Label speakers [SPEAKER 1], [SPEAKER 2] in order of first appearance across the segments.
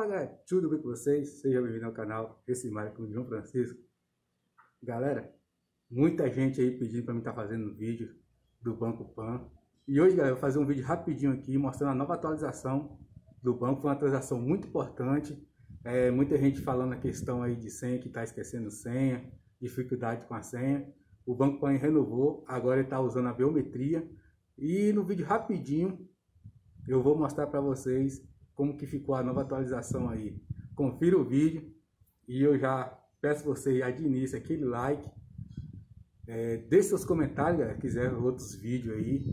[SPEAKER 1] Fala galera, tudo bem com vocês? Seja bem-vindo ao canal Esse é Mário com o João Francisco Galera, muita gente aí pedindo para mim estar tá fazendo um vídeo do Banco Pan E hoje galera, eu vou fazer um vídeo rapidinho aqui mostrando a nova atualização do banco Foi uma atualização muito importante é, Muita gente falando a questão aí de senha, que está esquecendo senha Dificuldade com a senha O Banco Pan renovou, agora ele está usando a biometria E no vídeo rapidinho eu vou mostrar para vocês como que ficou a nova atualização aí. Confira o vídeo e eu já peço você já de início aquele like. É, deixe seus comentários, galera, quiser outros vídeos aí.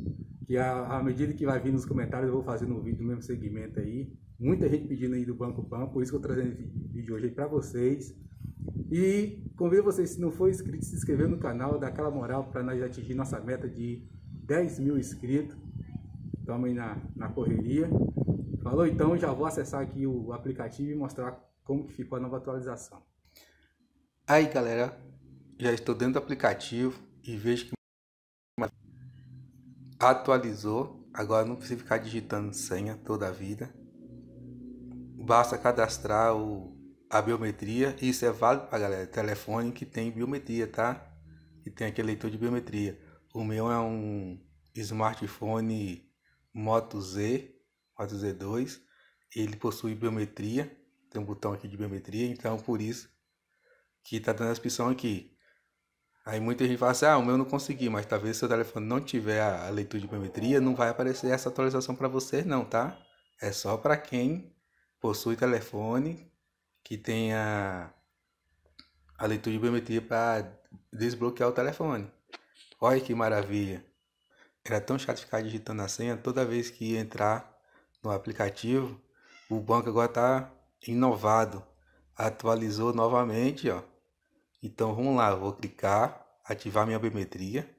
[SPEAKER 1] Que à medida que vai vir nos comentários, eu vou fazendo um vídeo do mesmo segmento aí. Muita gente pedindo aí do Banco Pan, por isso que eu trazendo esse vídeo hoje aí para vocês. E convido vocês, se não for inscrito, se inscrever no canal, dá aquela moral para nós atingir nossa meta de 10 mil inscritos. Tamo aí na, na correria. Falou? Então já vou acessar aqui o aplicativo e mostrar como que ficou a nova atualização. Aí
[SPEAKER 2] galera, já estou dentro do aplicativo e vejo que atualizou. Agora não precisa ficar digitando senha toda a vida. Basta cadastrar o, a biometria. Isso é válido para galera. Telefone que tem biometria, tá? Que tem aquele leitor de biometria. O meu é um smartphone Moto Z 4 Z2, é ele possui biometria, tem um botão aqui de biometria, então é por isso que está dando essa opção aqui. Aí muita gente fala assim, ah, o meu não consegui, mas talvez seu telefone não tiver a leitura de biometria, não vai aparecer essa atualização para você não, tá? É só para quem possui telefone que tenha a leitura de biometria para desbloquear o telefone. Olha que maravilha. Era tão chato ficar digitando a senha toda vez que entrar no aplicativo, o banco agora está inovado, atualizou novamente, ó. Então vamos lá, vou clicar, ativar minha biometria.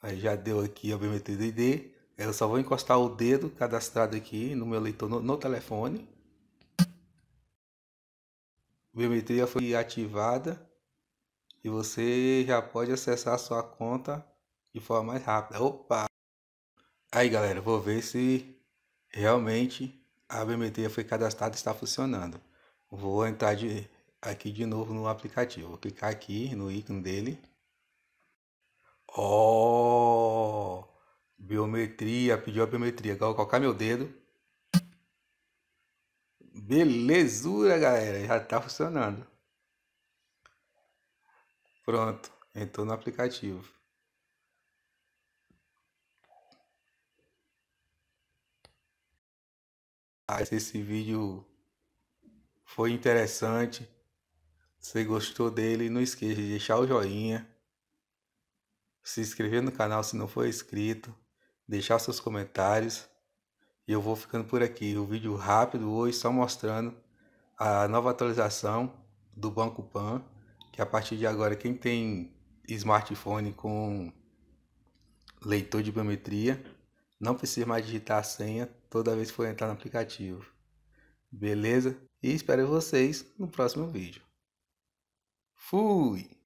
[SPEAKER 2] Aí já deu aqui a biometria do ID. Eu só vou encostar o dedo cadastrado aqui no meu leitor no, no telefone. A biometria foi ativada e você já pode acessar a sua conta de forma mais rápida. Opa! Aí galera, vou ver se Realmente, a biometria foi cadastrada e está funcionando. Vou entrar de, aqui de novo no aplicativo. Vou clicar aqui no ícone dele. Oh! Biometria, pediu a biometria. Agora vou colocar meu dedo. Belezura, galera. Já está funcionando. Pronto. Entrou no aplicativo. Se esse vídeo foi interessante. Se gostou dele, não esqueça de deixar o joinha, se inscrever no canal se não for inscrito, deixar seus comentários. E eu vou ficando por aqui. O vídeo rápido hoje só mostrando a nova atualização do Banco Pan, que a partir de agora quem tem smartphone com leitor de biometria não precisa mais digitar a senha toda vez que for entrar no aplicativo. Beleza? E espero vocês no próximo vídeo. Fui!